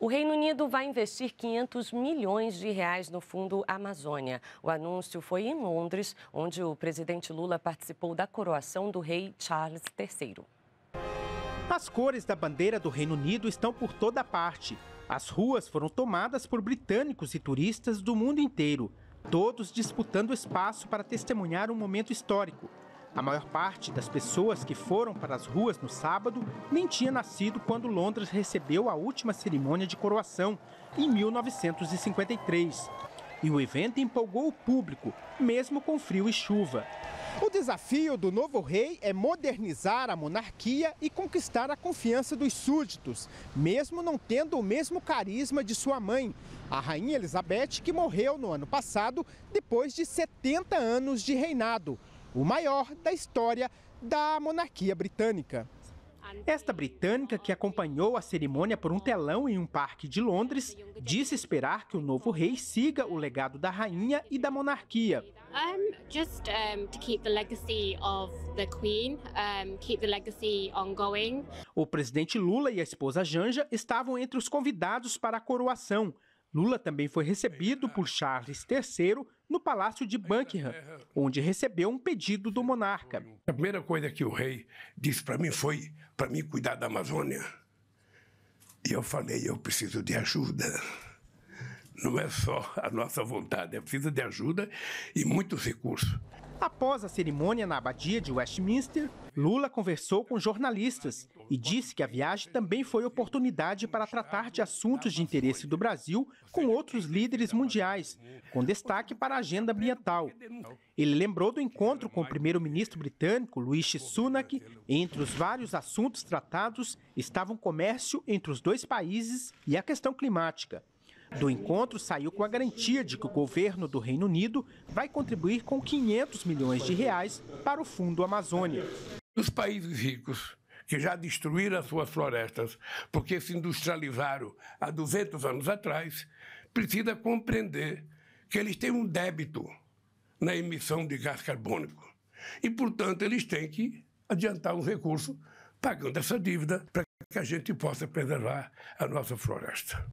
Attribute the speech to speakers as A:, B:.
A: O Reino Unido vai investir 500 milhões de reais no Fundo Amazônia. O anúncio foi em Londres, onde o presidente Lula participou da coroação do rei
B: Charles III.
A: As cores da bandeira do Reino Unido estão por toda parte. As ruas foram tomadas por britânicos e turistas do mundo inteiro, todos disputando espaço para testemunhar um momento histórico. A maior parte das pessoas que foram para as ruas no sábado nem tinha nascido quando Londres recebeu a última cerimônia de coroação, em 1953. E o evento empolgou o público, mesmo com frio e chuva. O desafio do novo rei é modernizar a monarquia e conquistar a confiança dos súditos, mesmo não tendo o mesmo carisma de sua mãe, a rainha Elizabeth, que morreu no ano passado depois de 70 anos de reinado o maior da história da monarquia britânica. Esta britânica, que acompanhou a cerimônia por um telão em um parque de Londres, disse esperar que o novo rei siga o legado da rainha e da monarquia. O presidente Lula e a esposa Janja estavam entre os convidados para a coroação. Lula também foi recebido por Charles III, no Palácio de Buckingham,
B: onde recebeu um pedido do monarca. A primeira coisa que o rei disse para mim foi para mim cuidar da Amazônia. E eu falei, eu preciso de ajuda. Não é só a nossa vontade, é preciso de ajuda e muitos recursos. Após a cerimônia na abadia de Westminster,
A: Lula conversou com jornalistas e disse que a viagem também foi oportunidade para tratar de assuntos de interesse do Brasil com outros líderes mundiais, com destaque para a agenda ambiental. Ele lembrou do encontro com o primeiro-ministro britânico, Luiz Sunak, entre os vários assuntos tratados estavam o comércio entre os dois países e a questão climática. Do encontro saiu com a garantia de que o governo do Reino Unido vai contribuir com 500 milhões de reais para o Fundo Amazônia.
B: Os países ricos que já destruíram as suas florestas porque se industrializaram há 200 anos atrás, precisa compreender que eles têm um débito na emissão de gás carbônico. E, portanto, eles têm que adiantar um recurso pagando essa dívida para que a gente possa preservar a nossa floresta.